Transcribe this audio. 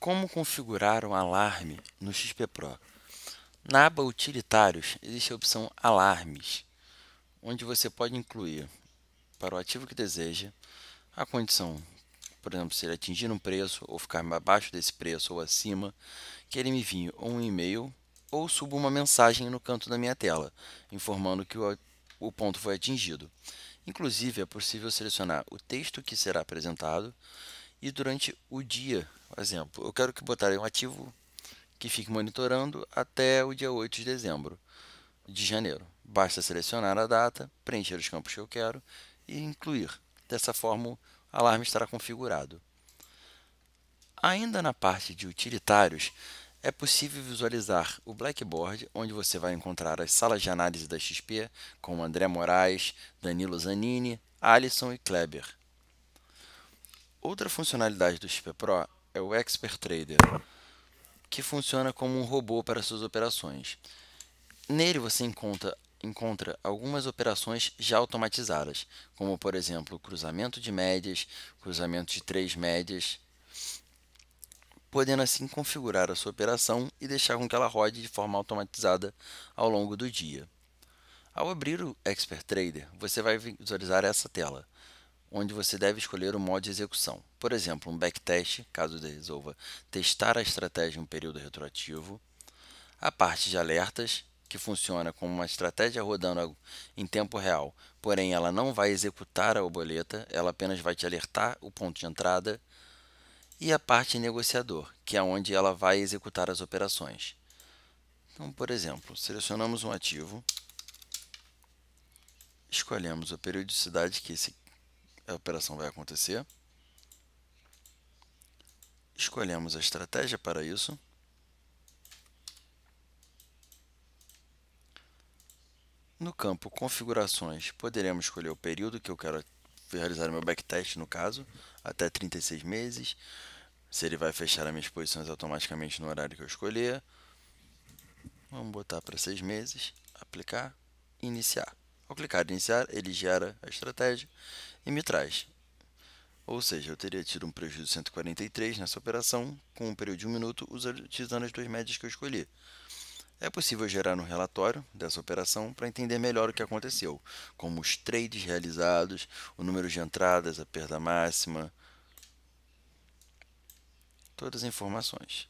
Como configurar um alarme no XP Pro? Na aba Utilitários existe a opção Alarmes, onde você pode incluir para o ativo que deseja a condição, por exemplo, se ele atingir um preço ou ficar abaixo desse preço ou acima, que ele me envie um e-mail ou suba uma mensagem no canto da minha tela, informando que o, o ponto foi atingido. Inclusive, é possível selecionar o texto que será apresentado e durante o dia. Por exemplo, eu quero que botarem um ativo que fique monitorando até o dia 8 de dezembro de janeiro. Basta selecionar a data, preencher os campos que eu quero e incluir. Dessa forma, o alarme estará configurado. Ainda na parte de utilitários, é possível visualizar o Blackboard, onde você vai encontrar as salas de análise da XP, com André Moraes, Danilo Zanini, Alisson e Kleber. Outra funcionalidade do XP Pro é o Expert Trader, que funciona como um robô para suas operações. Nele você encontra, encontra algumas operações já automatizadas, como por exemplo cruzamento de médias, cruzamento de três médias, podendo assim configurar a sua operação e deixar com que ela rode de forma automatizada ao longo do dia. Ao abrir o Expert Trader, você vai visualizar essa tela onde você deve escolher o modo de execução. Por exemplo, um backtest, caso resolva testar a estratégia em um período retroativo. A parte de alertas, que funciona como uma estratégia rodando em tempo real, porém ela não vai executar a boleta, ela apenas vai te alertar o ponto de entrada. E a parte negociador, que é onde ela vai executar as operações. Então, por exemplo, selecionamos um ativo, escolhemos a periodicidade que esse a operação vai acontecer. Escolhemos a estratégia para isso. No campo configurações, poderemos escolher o período que eu quero realizar o meu backtest, no caso, até 36 meses. Se ele vai fechar as minhas posições automaticamente no horário que eu escolher. Vamos botar para 6 meses, aplicar, iniciar. Ao clicar em iniciar, ele gera a estratégia e me traz. Ou seja, eu teria tido um prejuízo de 143 nessa operação, com um período de 1 minuto, utilizando as duas médias que eu escolhi. É possível gerar um relatório dessa operação para entender melhor o que aconteceu, como os trades realizados, o número de entradas, a perda máxima, todas as informações.